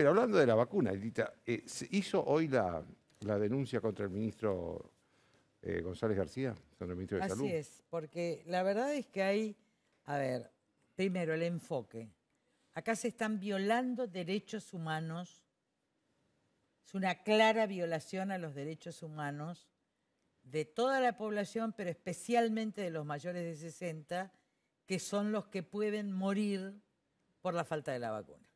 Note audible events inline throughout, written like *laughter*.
Pero hablando de la vacuna, Edita, eh, ¿se hizo hoy la, denuncia contra el ministro eh, González García, contra el ministro de Salud? Así es, porque la verdad es que hay, a ver, primero el enfoque. Acá se están violando derechos humanos, es una clara violación a los derechos humanos de toda la población, pero especialmente de los mayores de 60, que son los que pueden morir por la falta de la vacuna.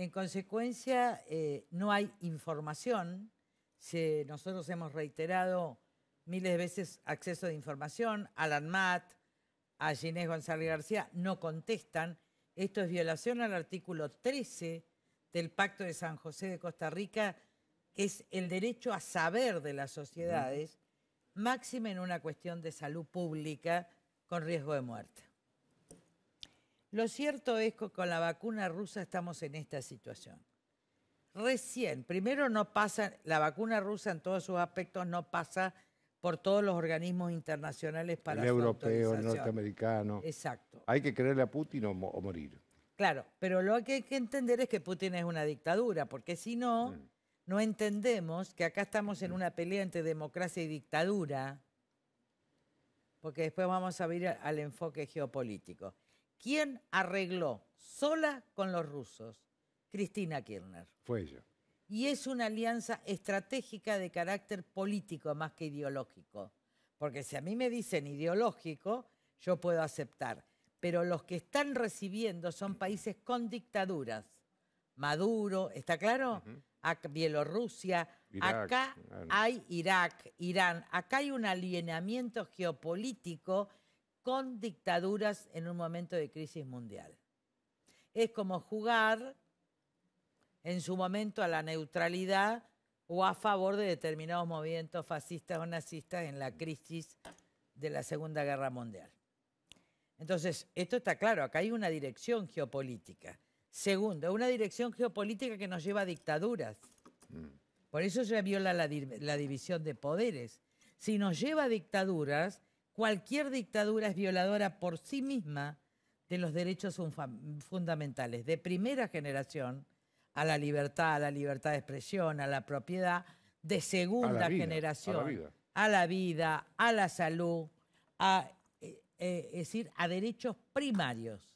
En consecuencia, eh, no hay información. nosotros hemos reiterado miles de veces acceso de información Alan Matt, a Ginés González García, no contestan. Esto es violación al artículo 13 del Pacto de San José de Costa Rica, que es el derecho a saber de las sociedades, máxima en una cuestión de salud pública con riesgo de muerte. Lo cierto es que con la vacuna rusa estamos en esta situación. Recién, primero no pasa, la vacuna rusa en todos sus aspectos no pasa por todos los organismos internacionales para el europeo, el norteamericano. Exacto. Hay que creerle a Putin o, morir. Claro, pero lo que hay que entender es que Putin es una dictadura, porque si no, mm. no entendemos que acá estamos en mm. una pelea entre democracia y dictadura, porque después vamos a ir al enfoque geopolítico. ¿Quién arregló sola con los rusos? Cristina Kirchner. Fue ella. Y es una alianza estratégica de carácter político más que ideológico. Porque si a mí me dicen ideológico, yo puedo aceptar. Pero los que están recibiendo son países con dictaduras. Maduro, ¿está claro? Bielorrusia, acá hay Irak, Irán, acá hay un alienamiento geopolítico con dictaduras en un momento de crisis mundial. Es como jugar en su momento a la neutralidad o a favor de determinados movimientos fascistas o nazistas en la crisis de la Segunda Guerra Mundial. Entonces, esto está claro, acá hay una dirección geopolítica. Segundo, una dirección geopolítica que nos lleva a dictaduras. Mm. Por eso se viola la, la división de poderes. Si nos lleva a dictaduras, cualquier dictadura es violadora por sí misma de los derechos fundamentales de primera generación a la libertad, a la libertad de expresión, a la propiedad, de segunda generación a la, vida. a la, salud, a, eh, eh, es decir, a derechos primarios.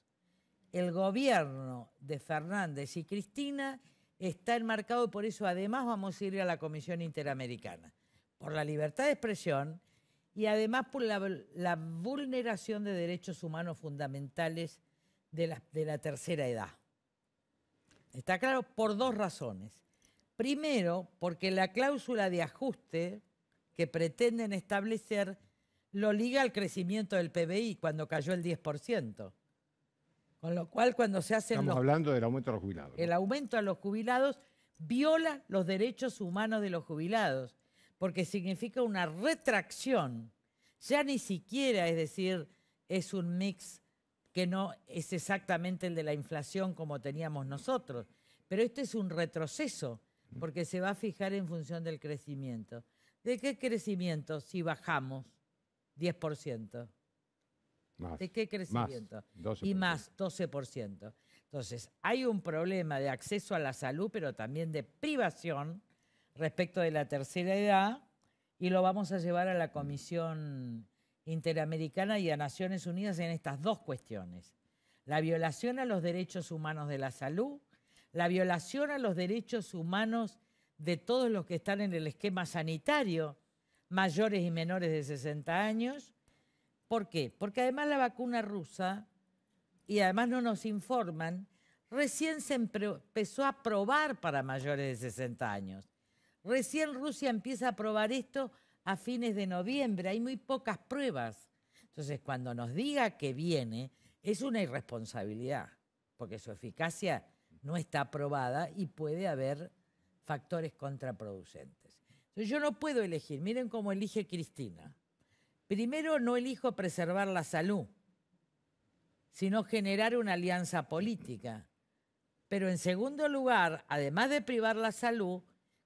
El gobierno de Fernández y Cristina está enmarcado y por eso además vamos a ir a la Comisión Interamericana, por la libertad de expresión y además por la, vulneración de derechos humanos fundamentales de la, tercera edad. Está claro por dos razones. Primero, porque la cláusula de ajuste que pretenden establecer lo liga al crecimiento del PBI cuando cayó el 10%. Con lo cual, cuando se hace Estamos hablando del aumento a los jubilados. El aumento a los jubilados viola los derechos humanos de los jubilados porque significa una retracción. Ya ni siquiera, es decir, es un mix que no es exactamente el de la inflación como teníamos nosotros, pero este es un retroceso, porque se va a fijar en función del crecimiento. ¿De qué crecimiento si bajamos 10%? ¿De qué crecimiento? y más 12%. Entonces, hay un problema de acceso a la salud, pero también de privación respecto de la tercera edad y lo vamos a llevar a la Comisión Interamericana y a Naciones Unidas en estas dos cuestiones. La violación a los derechos humanos de la salud, la violación a los derechos humanos de todos los que están en el esquema sanitario, mayores y menores de 60 años. ¿Por qué? Porque además la vacuna rusa, y además no nos informan, recién se empezó a probar para mayores de 60 años. Recién Rusia empieza a probar esto a fines de noviembre, hay muy pocas pruebas. Entonces, cuando nos diga que viene, es una irresponsabilidad, porque su eficacia no está aprobada y puede haber factores contraproducentes. Entonces, yo no puedo elegir, miren cómo elige Cristina. Primero, no elijo preservar la salud, sino generar una alianza política. Pero en segundo lugar, además de privar la salud,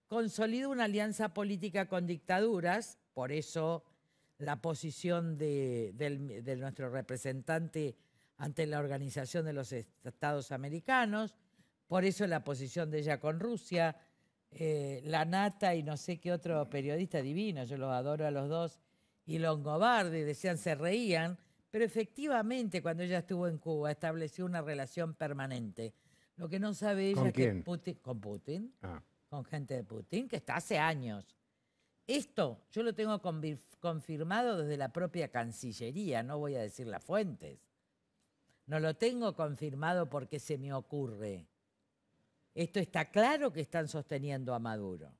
Consolidó una alianza política con dictaduras, por eso la posición de, nuestro representante ante la Organización de los Estados Americanos, por eso la posición de ella con Rusia, eh, la Nata y no sé qué otro periodista divino, yo los adoro a los dos, y Longobardi, decían, se reían, pero efectivamente cuando ella estuvo en Cuba estableció una relación permanente. Lo que no sabe ella ¿Con quién? Putin, con Putin. Ah con gente de Putin, que está hace años. Esto yo lo tengo confirmado desde la propia Cancillería, no voy a decir las fuentes. No lo tengo confirmado porque se me ocurre. Esto está claro que están sosteniendo a Maduro.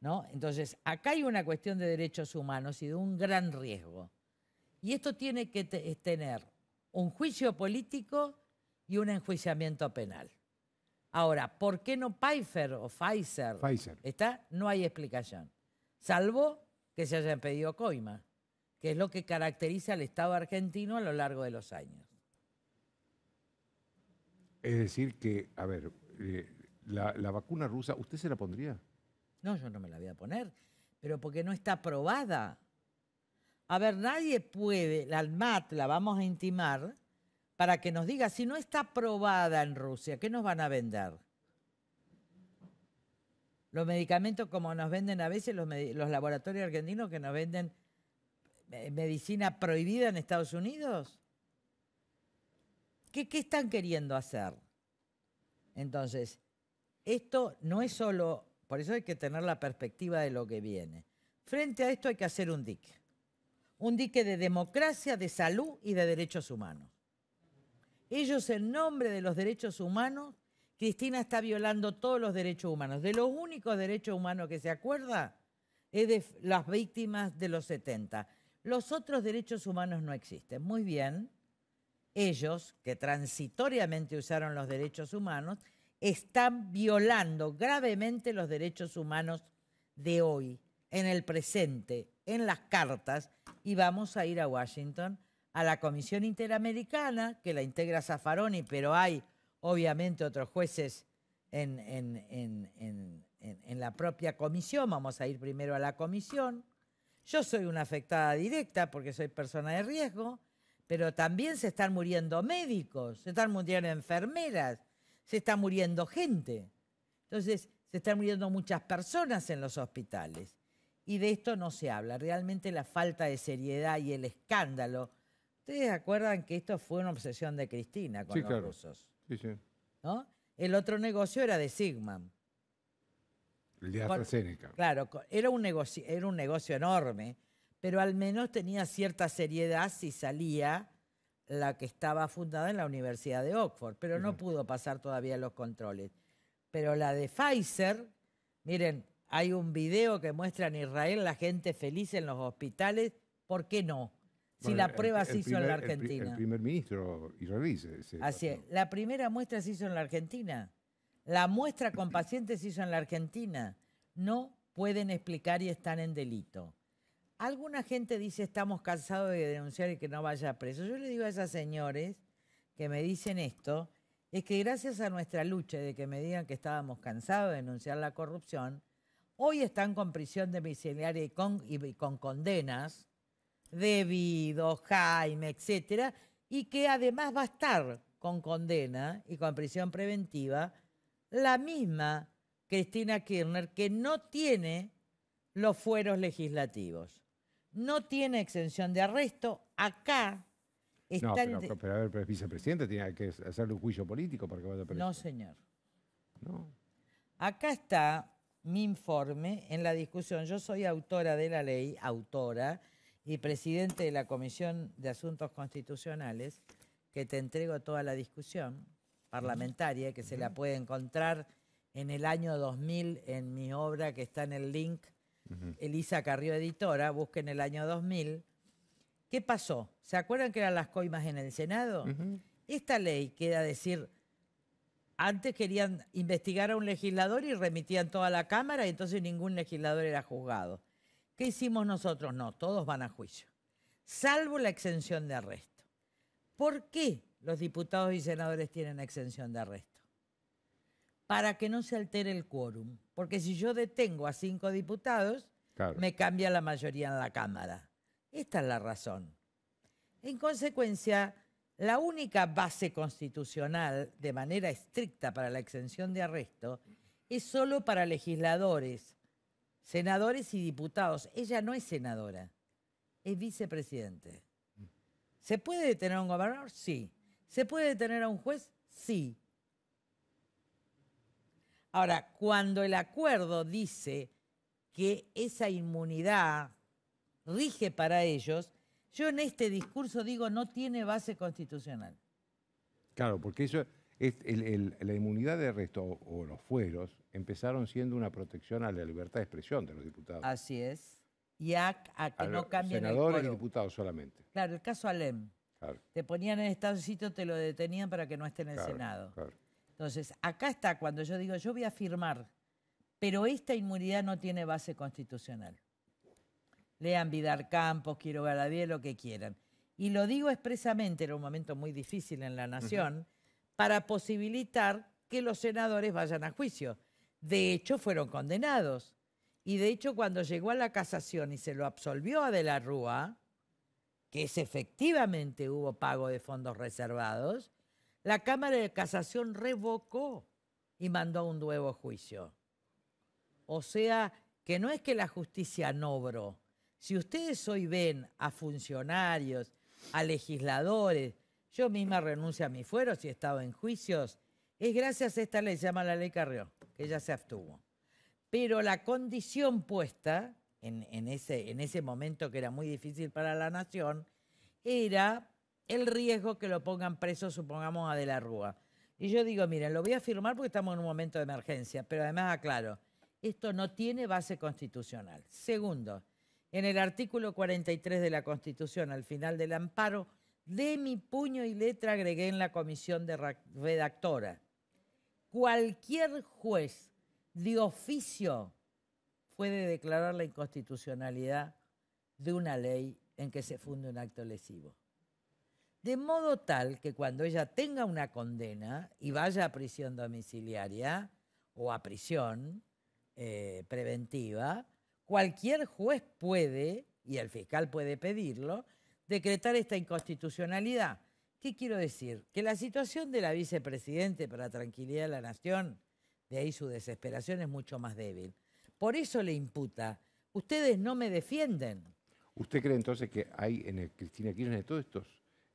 ¿no? Entonces, acá hay una cuestión de derechos humanos y de un gran riesgo. Y esto tiene que tener un juicio político y un enjuiciamiento penal. Ahora, ¿por qué no Pfizer o Pfizer? Pfizer. ¿Está? No hay explicación. Salvo que se hayan pedido coima, que es lo que caracteriza al Estado argentino a lo largo de los años. Es decir que, a ver, eh, la, la, vacuna rusa, ¿usted se la pondría? No, yo no me la voy a poner, pero porque no está aprobada. A ver, nadie puede, la ALMAT la vamos a intimar, para que nos diga si no está aprobada en Rusia, ¿qué nos van a vender? Los medicamentos como nos venden a veces los, laboratorios argentinos que nos venden eh, medicina prohibida en Estados Unidos. ¿Qué, ¿Qué están queriendo hacer? Entonces, esto no es solo, por eso hay que tener la perspectiva de lo que viene. Frente a esto hay que hacer un dique, un dique de democracia, de salud y de derechos humanos ellos en nombre de los derechos humanos, Cristina está violando todos los derechos humanos. De los únicos derechos humanos que se acuerda es de las víctimas de los 70. Los otros derechos humanos no existen. Muy bien, ellos que transitoriamente usaron los derechos humanos, están violando gravemente los derechos humanos de hoy, en el presente, en las cartas, y vamos a ir a Washington a la Comisión Interamericana, que la integra zafaroni pero hay obviamente otros jueces en, en, en, en, la propia comisión. Vamos a ir primero a la comisión. Yo soy una afectada directa porque soy persona de riesgo, pero también se están muriendo médicos, se están muriendo enfermeras, se está muriendo gente. Entonces, se están muriendo muchas personas en los hospitales. Y de esto no se habla. Realmente la falta de seriedad y el escándalo Ustedes acuerdan que esto fue una obsesión de Cristina con los rusos. Sí, sí. ¿No? El otro negocio era de Sigman. El de AstraZeneca. Claro, era un, negocio, era un negocio enorme, pero al menos tenía cierta seriedad si salía la que estaba fundada en la Universidad de Oxford, pero no pudo pasar todavía los controles. Pero la de Pfizer, miren, hay un video que muestra en Israel la gente feliz en los hospitales, ¿por qué no? si la prueba se hizo en la Argentina. El, primer ministro israelí. Se, Así es. La primera muestra se hizo en la Argentina. La muestra con pacientes se hizo en la Argentina. No pueden explicar y están en delito. Alguna gente dice estamos cansados de denunciar y que no vaya a preso. Yo le digo a esas señores que me dicen esto, es que gracias a nuestra lucha de que me digan que estábamos cansados de denunciar la corrupción, hoy están con prisión domiciliaria y y con condenas Debido, Jaime, etcétera, y que además va a estar con condena y con prisión preventiva la misma Cristina Kirchner que no tiene los fueros legislativos. No tiene exención de arresto. Acá está no, pero, el ver, vicepresidente tiene que hacerle un juicio político para No, señor. No. Acá está mi informe en la discusión. Yo soy autora de la ley, autora, y presidente de la Comisión de Asuntos Constitucionales, que te entrego toda la discusión parlamentaria, que se la puede encontrar en el año 2000 en mi obra que está en el link Elisa Carrió Editora, busquen el año 2000. ¿Qué pasó? ¿Se acuerdan que eran las coimas en el Senado? Esta ley queda decir, antes querían investigar a un legislador y remitían toda la Cámara y entonces ningún legislador era juzgado. ¿Qué hicimos nosotros? No, todos van a juicio, salvo la exención de arresto. ¿Por qué los diputados y senadores tienen exención de arresto? Para que no se altere el quórum, porque si yo detengo a cinco diputados, me cambia la mayoría en la Cámara. Esta es la razón. En consecuencia, la única base constitucional de manera estricta para la exención de arresto es solo para legisladores senadores y diputados. Ella no es senadora, es vicepresidente. ¿Se puede detener a un gobernador? Sí. ¿Se puede detener a un juez? Sí. Ahora, cuando el acuerdo dice que esa inmunidad rige para ellos, yo en este discurso digo no tiene base constitucional. Claro, porque eso la inmunidad de arresto o los fueros empezaron siendo una protección a la libertad de expresión de los diputados. Así es. Y a, que no cambien senadores y diputados solamente. Claro, el caso Alem. Te ponían en estado te lo detenían para que no esté en el Senado. Entonces, acá está cuando yo digo, yo voy a firmar, pero esta inmunidad no tiene base constitucional. Lean Vidar Campos, Quiero bien lo que quieran. Y lo digo expresamente, era un momento muy difícil en la nación para posibilitar que los senadores vayan a juicio. De hecho, fueron condenados. Y de hecho, cuando llegó a la casación y se lo absolvió a De la Rúa, que es efectivamente hubo pago de fondos reservados, la Cámara de Casación revocó y mandó un nuevo juicio. O sea, que no es que la justicia no obró. Si ustedes hoy ven a funcionarios, a legisladores, yo misma renuncio a mis fueros y he estado en juicios. Es gracias a esta ley, se llama la ley Carrió, que ya se abstuvo. Pero la condición puesta en, ese, momento que era muy difícil para la nación era el riesgo que lo pongan preso, supongamos, a De la Rúa. Y yo digo, miren, lo voy a firmar porque estamos en un momento de emergencia, pero además aclaro, esto no tiene base constitucional. Segundo, en el artículo 43 de la Constitución, al final del amparo, de mi puño y letra agregué en la comisión de redactora. Cualquier juez de oficio puede declarar la inconstitucionalidad de una ley en que se funde un acto lesivo. De modo tal que cuando ella tenga una condena y vaya a prisión domiciliaria o a prisión eh, preventiva, cualquier juez puede, y el fiscal puede pedirlo, decretar esta inconstitucionalidad. ¿Qué quiero decir? Que la situación de la vicepresidente para tranquilidad de la nación, de ahí su desesperación es mucho más débil. Por eso le imputa, ustedes no me defienden. ¿Usted cree entonces que hay en el Cristina Kirchner todos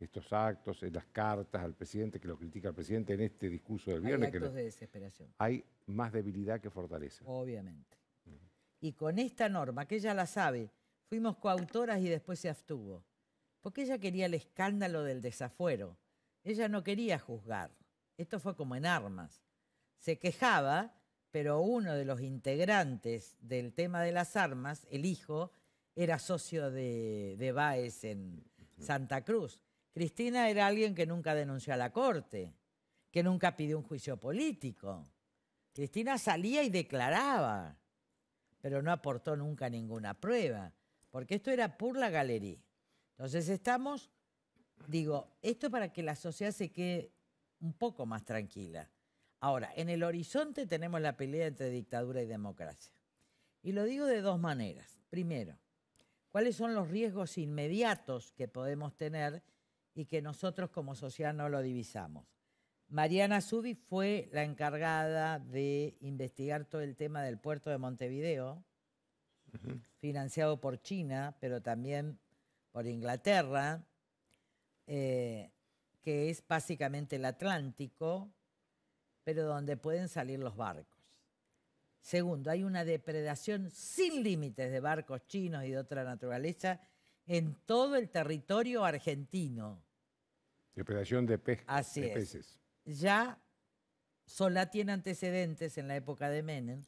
estos, actos, en las cartas al presidente, que lo critica al presidente en este discurso del viernes? Hay actos de desesperación. Hay más debilidad que fortaleza. Obviamente. Y con esta norma, que ella la sabe, fuimos coautoras y después se abstuvo porque ella quería el escándalo del desafuero. Ella no quería juzgar. Esto fue como en armas. Se quejaba, pero uno de los integrantes del tema de las armas, el hijo, era socio de, de Baez en Santa Cruz. Cristina era alguien que nunca denunció a la corte, que nunca pidió un juicio político. Cristina salía y declaraba, pero no aportó nunca ninguna prueba, porque esto era pur la galería. Entonces estamos, digo, esto para que la sociedad se quede un poco más tranquila. Ahora, en el horizonte tenemos la pelea entre dictadura y democracia. Y lo digo de dos maneras. Primero, cuáles son los riesgos inmediatos que podemos tener y que nosotros como sociedad no lo divisamos. Mariana Subi fue la encargada de investigar todo el tema del puerto de Montevideo, financiado por China, pero también por Inglaterra, eh, que es básicamente el Atlántico, pero donde pueden salir los barcos. Segundo, hay una depredación sin límites de barcos chinos y de otra naturaleza en todo el territorio argentino. Depredación de, pesca, Así de peces. Ya Solá tiene antecedentes en la época de Menem,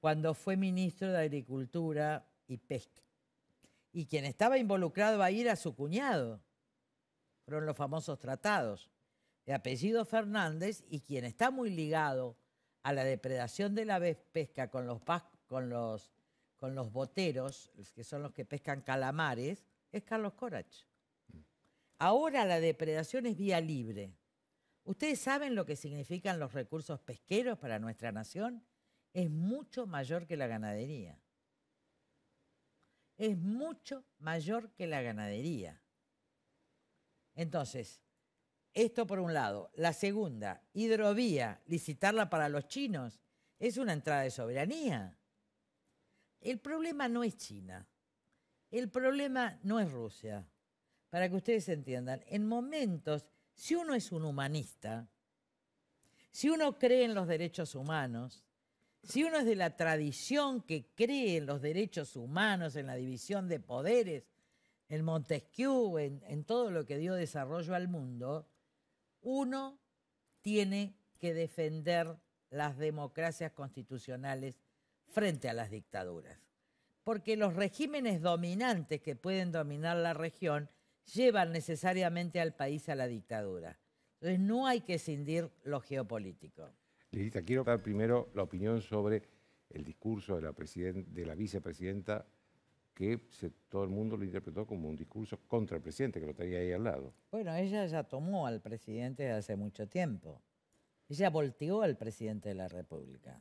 cuando fue ministro de Agricultura y Pesca. Y quien estaba involucrado ahí a su cuñado. Fueron los famosos tratados. De apellido Fernández y quien está muy ligado a la depredación de la pesca con los, con los, con los boteros, que son los que pescan calamares, es Carlos Corach. Ahora la depredación es vía libre. ¿Ustedes saben lo que significan los recursos pesqueros para nuestra nación? Es mucho mayor que la ganadería es mucho mayor que la ganadería. Entonces, esto por un lado. La segunda, hidrovía, licitarla para los chinos, es una entrada de soberanía. El problema no es China, el problema no es Rusia. Para que ustedes entiendan, en momentos, si uno es un humanista, si uno cree en los derechos humanos, si uno es de la tradición que cree en los derechos humanos, en la división de poderes, en Montesquieu, en, todo lo que dio desarrollo al mundo, uno tiene que defender las democracias constitucionales frente a las dictaduras. Porque los regímenes dominantes que pueden dominar la región llevan necesariamente al país a la dictadura. Entonces no hay que escindir lo geopolítico. Lilita, quiero dar primero la opinión sobre el discurso de la, vicepresidenta que todo el mundo lo interpretó como un discurso contra el presidente, que lo tenía ahí al lado. Bueno, ella ya tomó al presidente hace mucho tiempo. Ella volteó al presidente de la República.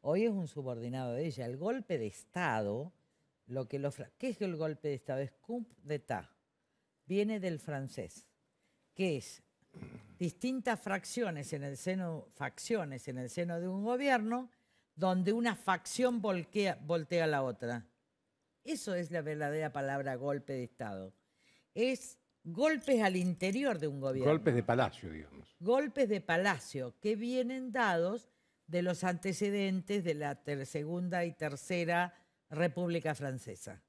Hoy es un subordinado de ella. El golpe de Estado, lo que lo, ¿qué es el golpe de Estado? Es coup d'État, Viene del francés, que es distintas fracciones en el seno, facciones en el seno de un gobierno, donde una facción voltea a la otra. Eso es la verdadera palabra golpe de Estado. Es golpes al interior de un gobierno. Golpes de palacio, digamos. Golpes de palacio que vienen dados de los antecedentes de la segunda y tercera República Francesa.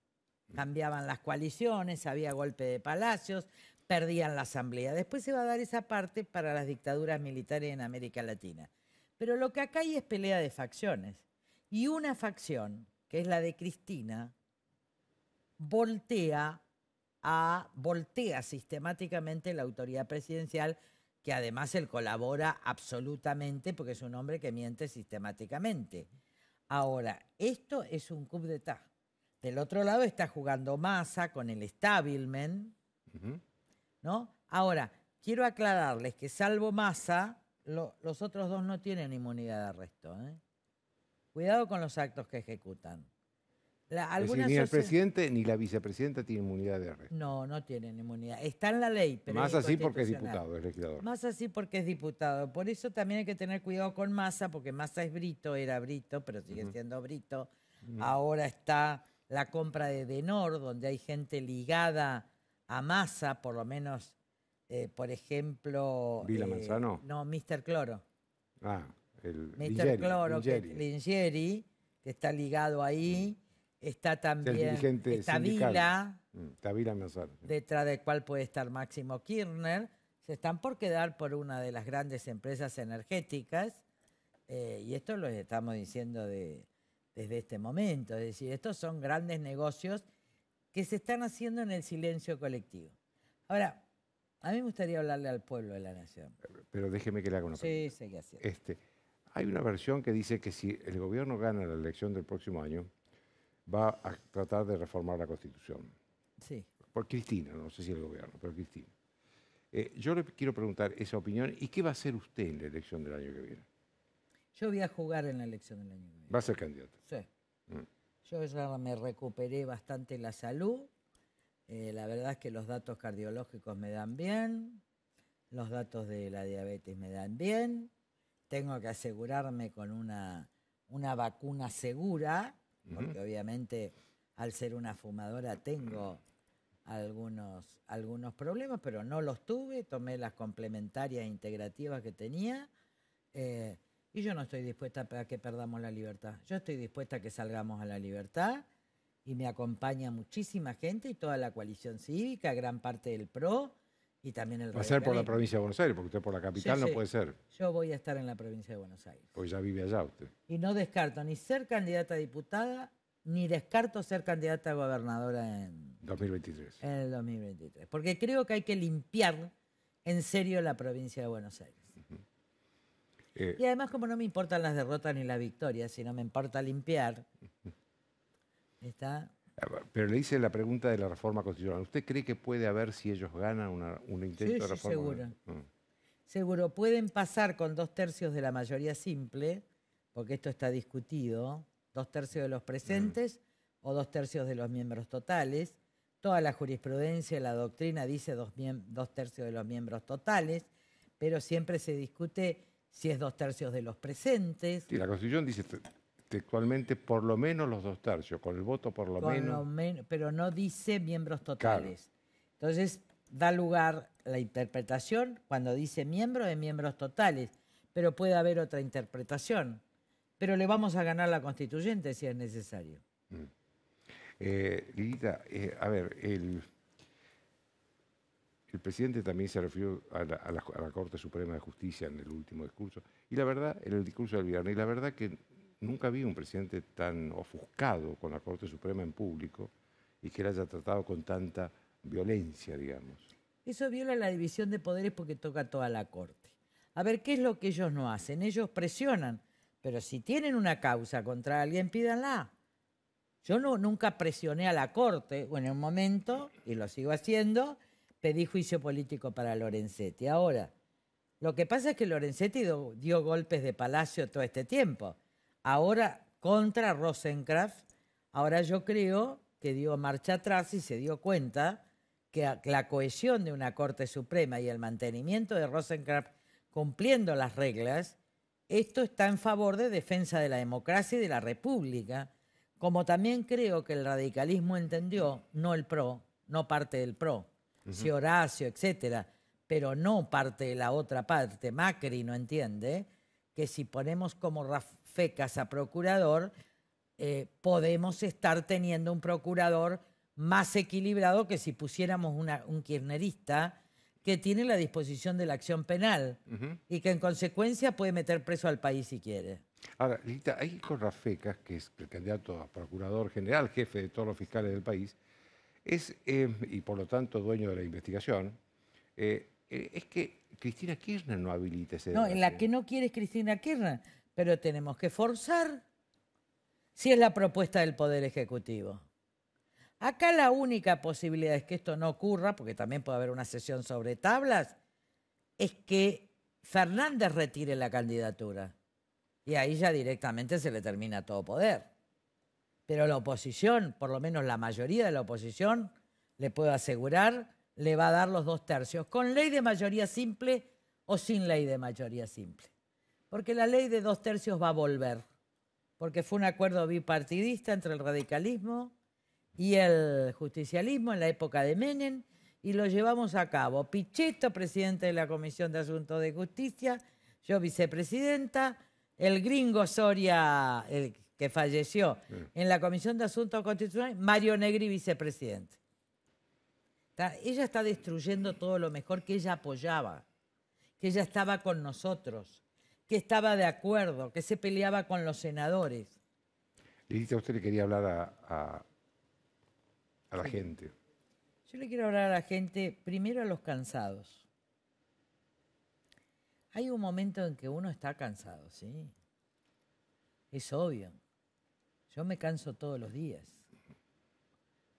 Cambiaban las coaliciones, había golpes de palacios, perdían la asamblea. Después se va a dar esa parte para las dictaduras militares en América Latina. Pero lo que acá hay es pelea de facciones. Y una facción, que es la de Cristina, voltea a voltea sistemáticamente la autoridad presidencial, que además él colabora absolutamente porque es un hombre que miente sistemáticamente. Ahora, esto es un coup d'etat. Del otro lado está jugando Massa con el Stabilmen, ¿no? Ahora, quiero aclararles que salvo Massa, los otros dos no tienen inmunidad de arresto. ¿eh? Cuidado con los actos que ejecutan. ni el presidente ni la vicepresidenta tienen inmunidad de arresto. No, no tienen inmunidad. Está en la ley, pero Más así porque es diputado, es legislador. Más así porque es diputado. Por eso también hay que tener cuidado con Massa, porque Massa es Brito, era Brito, pero sigue siendo Brito. Ahora está la compra de Denor, donde hay gente ligada a por lo menos, eh, por ejemplo... Vila eh, Manzano. No, Mr. Cloro. Ah, el Mr. Cloro, Que, que está ligado ahí. Mm. Está también... Tavila. Mm, Manzano. Detrás del cual puede estar Máximo Kirchner. Se están por quedar por una de las grandes empresas energéticas. Eh, y esto lo estamos diciendo de, desde este momento. Es decir, estos son grandes negocios que se están haciendo en el silencio colectivo. Ahora, a mí me gustaría hablarle al pueblo de la nación. Pero déjeme que le haga una pregunta. Sí, sí, haciendo. Este, hay una versión que dice que si el gobierno gana la elección del próximo año, va a tratar de reformar la Constitución. Sí. Por Cristina, no sé si el gobierno, pero Cristina. Eh, yo le quiero preguntar esa opinión y qué va a hacer usted en la elección del año que viene. Yo voy a jugar en la elección del año que viene. ¿Va a ser candidato? Sí. Mm. Yo ya me recuperé bastante la salud. Eh, la verdad es que los datos cardiológicos me dan bien, los datos de la diabetes me dan bien. Tengo que asegurarme con una, una vacuna segura, porque obviamente al ser una fumadora tengo algunos, algunos problemas, pero no los tuve, tomé las complementarias integrativas que tenía. Eh, y yo no estoy dispuesta a que perdamos la libertad. Yo estoy dispuesta a que salgamos a la libertad y me acompaña muchísima gente y toda la coalición cívica, gran parte del PRO y también el Va a ser por la provincia de Buenos Aires, porque usted por la capital no puede ser. Yo voy a estar en la provincia de Buenos Aires. Pues ya vive allá usted. Y no descarto ni ser candidata a diputada, ni descarto ser candidata a gobernadora en... 2023. En el 2023. Porque creo que hay que limpiar en serio la provincia de Buenos Aires. Eh, y además, como no me importan las derrotas ni las victorias, sino me importa limpiar, *laughs* Pero le hice la pregunta de la reforma constitucional. ¿Usted cree que puede haber, si ellos ganan, una, un intento de reforma? Sí, seguro. Mm. Seguro. Pueden pasar con dos tercios de la mayoría simple, porque esto está discutido, dos tercios de los presentes mm. o dos tercios de los miembros totales. Toda la jurisprudencia, la doctrina dice dos tercios de los miembros totales, pero siempre se discute si es dos tercios de los presentes. Y la Constitución dice textualmente por lo menos los dos tercios, con el voto por lo, menos. pero no dice miembros totales. Entonces da lugar la interpretación cuando dice miembro de miembros totales, pero puede haber otra interpretación. Pero le vamos a ganar la constituyente si es necesario. Mm. Eh, eh, a ver, el, el presidente también se refirió a la, Corte Suprema de Justicia en el último discurso. Y la verdad, en el discurso del viernes, y la verdad que nunca vi un presidente tan ofuscado con la Corte Suprema en público y que la haya tratado con tanta violencia, digamos. Eso viola la división de poderes porque toca toda la Corte. A ver, ¿qué es lo que ellos no hacen? Ellos presionan, pero si tienen una causa contra alguien, pídanla. Yo no, nunca presioné a la Corte, bueno, en un momento, y lo sigo haciendo, pedí juicio político para Lorenzetti. Ahora, lo que pasa es que Lorenzetti dio golpes de palacio todo este tiempo. Ahora contra Rosencraft. ahora yo creo que dio marcha atrás y se dio cuenta que la cohesión de una Corte Suprema y el mantenimiento de Rosencraft cumpliendo las reglas, esto está en favor de defensa de la democracia y de la República, como también creo que el radicalismo entendió, no el PRO, no parte del PRO, si Horacio, etcétera, pero no parte de la otra parte. Macri no entiende que si ponemos como Rafecas a procurador, eh, podemos estar teniendo un procurador más equilibrado que si pusiéramos un kirchnerista que tiene la disposición de la acción penal y que en consecuencia puede meter preso al país si quiere. Ahora, Lita, ahí con Rafecas, que es el candidato a procurador general, jefe de todos los fiscales del país, es, eh, y por lo tanto dueño de la investigación, eh, eh, es que Cristina Kirchner no habilite ese No, en la que no quiere es Cristina Kirchner, pero tenemos que forzar si es la propuesta del Poder Ejecutivo. Acá la única posibilidad es que esto no ocurra, porque también puede haber una sesión sobre tablas, es que Fernández retire la candidatura. Y ahí ya directamente se le termina todo poder. Pero la oposición, por lo menos la mayoría de la oposición, le puedo asegurar, le va a dar los dos tercios, con ley de mayoría simple o sin ley de mayoría simple. Porque la ley de dos tercios va a volver, porque fue un acuerdo bipartidista entre el radicalismo y el justicialismo en la época de Menem y lo llevamos a cabo. Pichetto, presidente de la Comisión de Asuntos de Justicia, yo vicepresidenta, el gringo Soria, el falleció en la Comisión de Asuntos Constitucionales, Mario Negri, vicepresidente. ella está destruyendo todo lo mejor que ella apoyaba, que ella estaba con nosotros, que estaba de acuerdo, que se peleaba con los senadores. Lidita, usted le quería hablar a, la gente. Yo le quiero hablar a la gente, primero a los cansados. Hay un momento en que uno está cansado, sí. Es obvio. Yo me canso todos los días.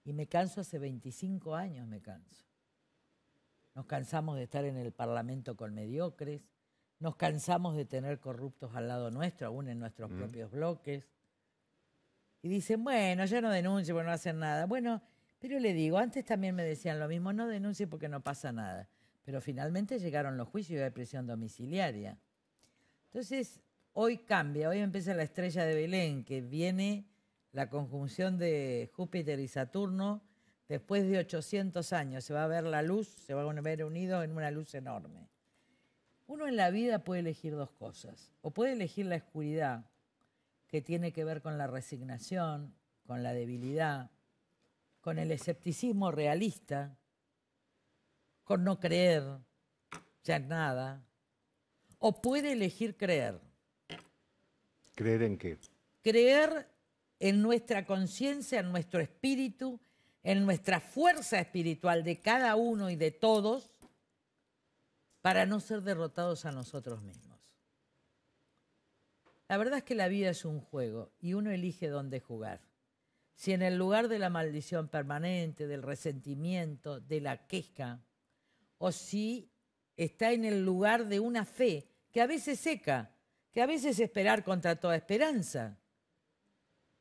Y me canso hace 25 años, me canso. Nos cansamos de estar en el Parlamento con mediocres, nos cansamos de tener corruptos al lado nuestro, aún en nuestros propios bloques. Y dicen, bueno, ya no denuncie porque no hacen nada. Bueno, pero le digo, antes también me decían lo mismo, no denuncie porque no pasa nada. Pero finalmente llegaron los juicios de prisión domiciliaria. Entonces, Hoy cambia, hoy empieza la estrella de Belén, que viene la conjunción de Júpiter y Saturno después de 800 años. Se va a ver la luz, se va a ver unido en una luz enorme. Uno en la vida puede elegir dos cosas. O puede elegir la oscuridad, que tiene que ver con la resignación, con la debilidad, con el escepticismo realista, con no creer ya nada. O puede elegir creer. ¿Creer en qué? Creer en nuestra conciencia, en nuestro espíritu, en nuestra fuerza espiritual de cada uno y de todos para no ser derrotados a nosotros mismos. La verdad es que la vida es un juego y uno elige dónde jugar. Si en el lugar de la maldición permanente, del resentimiento, de la queja, o si está en el lugar de una fe que a veces seca, que a veces esperar contra toda esperanza.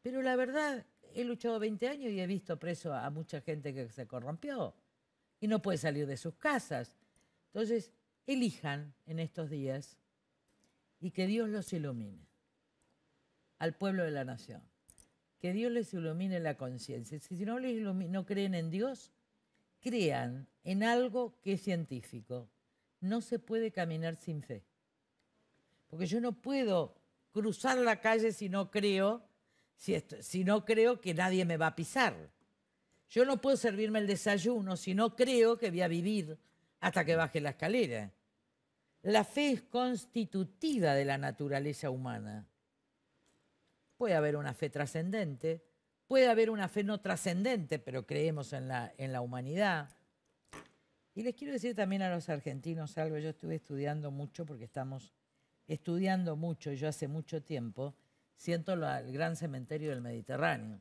Pero la verdad, he luchado 20 años y he visto preso a mucha gente que se corrompió y no puede salir de sus casas. Entonces, elijan en estos días y que Dios los ilumine al pueblo de la nación. Que Dios les ilumine la conciencia. Si no les no creen en Dios, crean en algo que es científico. No se puede caminar sin fe porque yo no puedo cruzar la calle si no creo, si, no creo que nadie me va a pisar. Yo no puedo servirme el desayuno si no creo que voy a vivir hasta que baje la escalera. La fe es constitutiva de la naturaleza humana. Puede haber una fe trascendente, puede haber una fe no trascendente, pero creemos en la, en la humanidad. Y les quiero decir también a los argentinos algo, yo estuve estudiando mucho porque estamos estudiando mucho, yo hace mucho tiempo, siento el gran cementerio del Mediterráneo,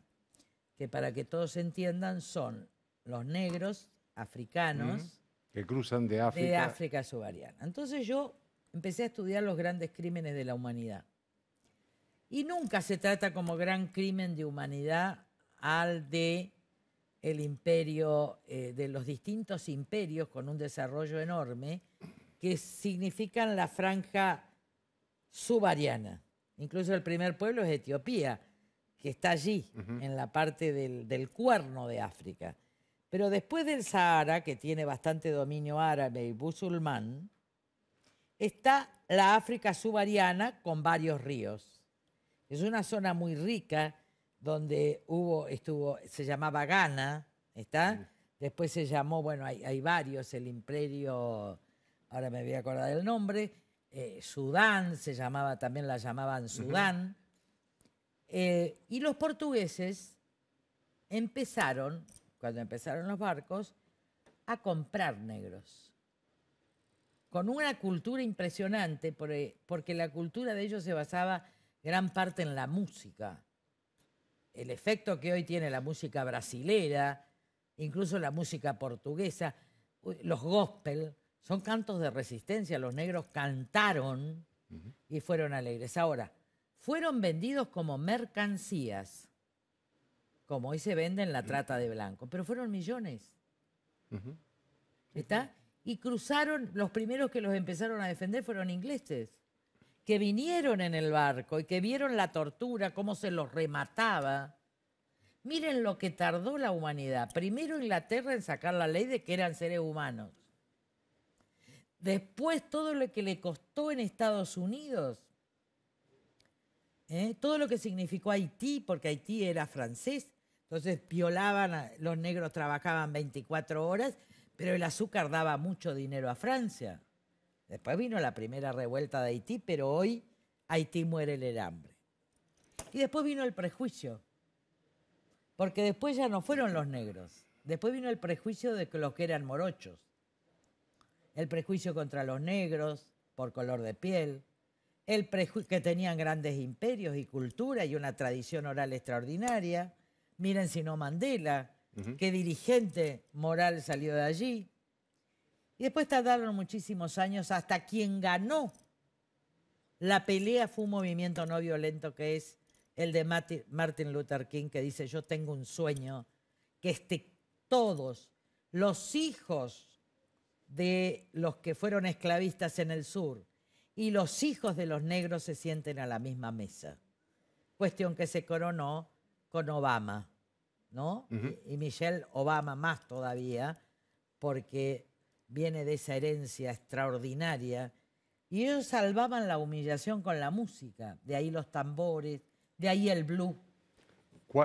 que para que todos entiendan son los negros africanos. Que cruzan de África. De África subariana. Entonces yo empecé a estudiar los grandes crímenes de la humanidad. Y nunca se trata como gran crimen de humanidad al de el imperio, eh, de los distintos imperios con un desarrollo enorme, que significan la franja subariana. Incluso el primer pueblo es Etiopía, que está allí, en la parte del, cuerno de África. Pero después del Sahara, que tiene bastante dominio árabe y musulmán, está la África subariana con varios ríos. Es una zona muy rica donde hubo, estuvo, se llamaba Ghana, ¿está? Después se llamó, bueno, hay, hay, varios, el imperio, ahora me voy a acordar del nombre, eh, Sudán, se llamaba, también la llamaban Sudán. Eh, y los portugueses empezaron, cuando empezaron los barcos, a comprar negros. Con una cultura impresionante, eh, porque la cultura de ellos se basaba gran parte en la música. El efecto que hoy tiene la música brasilera, incluso la música portuguesa, los gospel, son cantos de resistencia, los negros cantaron y fueron alegres. Ahora, fueron vendidos como mercancías, como hoy se vende en la trata de blanco, pero fueron millones. ¿Está? Y cruzaron, los primeros que los empezaron a defender fueron ingleses, que vinieron en el barco y que vieron la tortura, cómo se los remataba. Miren lo que tardó la humanidad. Primero Inglaterra en sacar la ley de que eran seres humanos. Después todo lo que le costó en Estados Unidos, ¿eh? todo lo que significó Haití, porque Haití era francés, entonces violaban, los negros trabajaban 24 horas, pero el azúcar daba mucho dinero a Francia. Después vino la primera revuelta de Haití, pero hoy Haití muere el hambre. Y después vino el prejuicio, porque después ya no fueron los negros, después vino el prejuicio de que los que eran morochos el prejuicio contra los negros por color de piel, el que tenían grandes imperios y cultura y una tradición oral extraordinaria. Miren si no Mandela, qué dirigente moral salió de allí. Y después tardaron muchísimos años hasta quien ganó la pelea fue un movimiento no violento que es el de Martin Luther King, que dice, yo tengo un sueño, que esté todos los hijos de los que fueron esclavistas en el sur y los hijos de los negros se sienten a la misma mesa. Cuestión que se coronó con Obama, ¿no? Y Michelle Obama más todavía, porque viene de esa herencia extraordinaria. Y ellos salvaban la humillación con la música, de ahí los tambores, de ahí el blues.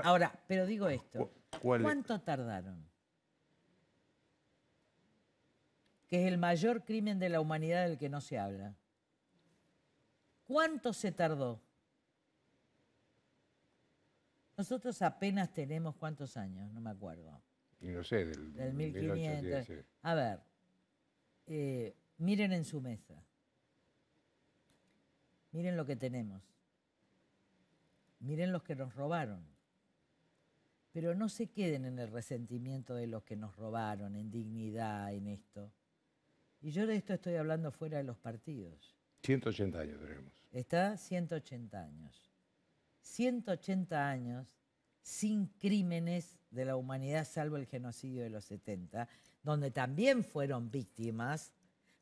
Ahora, pero digo esto, ¿cuánto tardaron? que es el mayor crimen de la humanidad del que no se habla. ¿Cuánto se tardó? Nosotros apenas tenemos cuántos años, no me acuerdo. No sé, del, 1500. A ver, eh, miren en su mesa. Miren lo que tenemos. Miren los que nos robaron. Pero no se queden en el resentimiento de los que nos robaron, en dignidad, en esto. Y yo de esto estoy hablando fuera de los partidos. 180 años tenemos. Está 180 años. 180 años sin crímenes de la humanidad salvo el genocidio de los 70, donde también fueron víctimas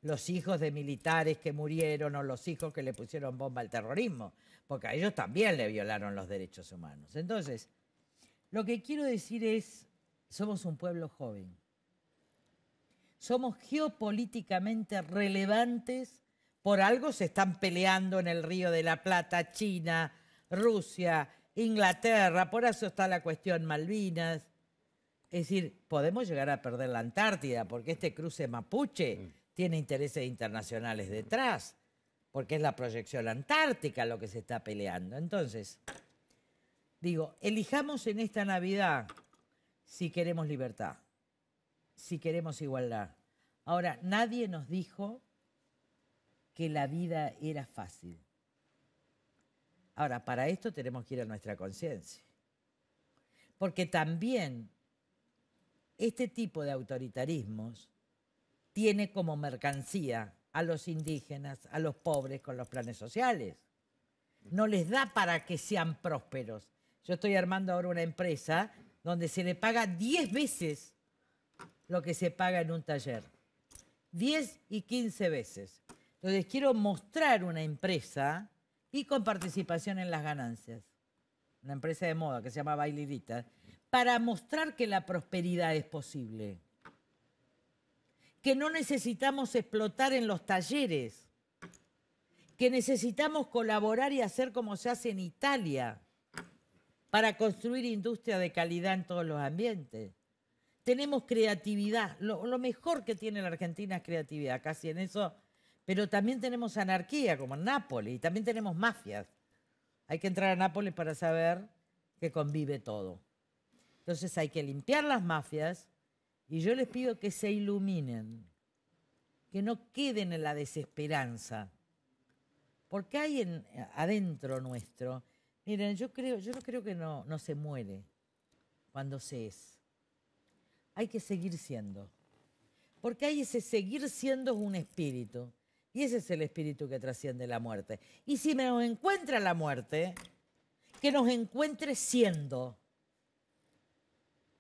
los hijos de militares que murieron o los hijos que le pusieron bomba al terrorismo, porque a ellos también le violaron los derechos humanos. Entonces, lo que quiero decir es, somos un pueblo joven, somos geopolíticamente relevantes, por algo se están peleando en el Río de la Plata, China, Rusia, Inglaterra, por eso está la cuestión Malvinas. Es decir, podemos llegar a perder la Antártida porque este cruce mapuche mm. tiene intereses internacionales detrás, porque es la proyección antártica lo que se está peleando. Entonces, digo, elijamos en esta Navidad si queremos libertad si queremos igualdad. Ahora, nadie nos dijo que la vida era fácil. Ahora, para esto tenemos que ir a nuestra conciencia. Porque también este tipo de autoritarismos tiene como mercancía a los indígenas, a los pobres con los planes sociales. No les da para que sean prósperos. Yo estoy armando ahora una empresa donde se le paga 10 veces lo que se paga en un taller. 10 y quince veces. Entonces quiero mostrar una empresa y con participación en las ganancias. Una empresa de moda que se llama Bailidita, Para mostrar que la prosperidad es posible. Que no necesitamos explotar en los talleres. Que necesitamos colaborar y hacer como se hace en Italia. Para construir industria de calidad en todos los ambientes tenemos creatividad. Lo, mejor que tiene la Argentina es creatividad, casi en eso. Pero también tenemos anarquía, como en Nápoles, y también tenemos mafias. Hay que entrar a Nápoles para saber que convive todo. Entonces hay que limpiar las mafias y yo les pido que se iluminen, que no queden en la desesperanza. Porque hay adentro nuestro, miren, yo creo, yo creo que no, no se muere cuando se es hay que seguir siendo. Porque hay ese seguir siendo un espíritu. Y ese es el espíritu que trasciende la muerte. Y si nos encuentra la muerte, que nos encuentre siendo.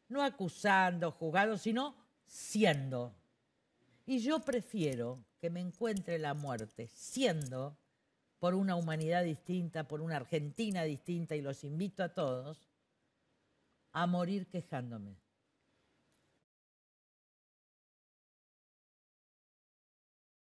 No acusando, juzgando, sino siendo. Y yo prefiero que me encuentre la muerte siendo por una humanidad distinta, por una Argentina distinta, y los invito a todos a morir quejándome.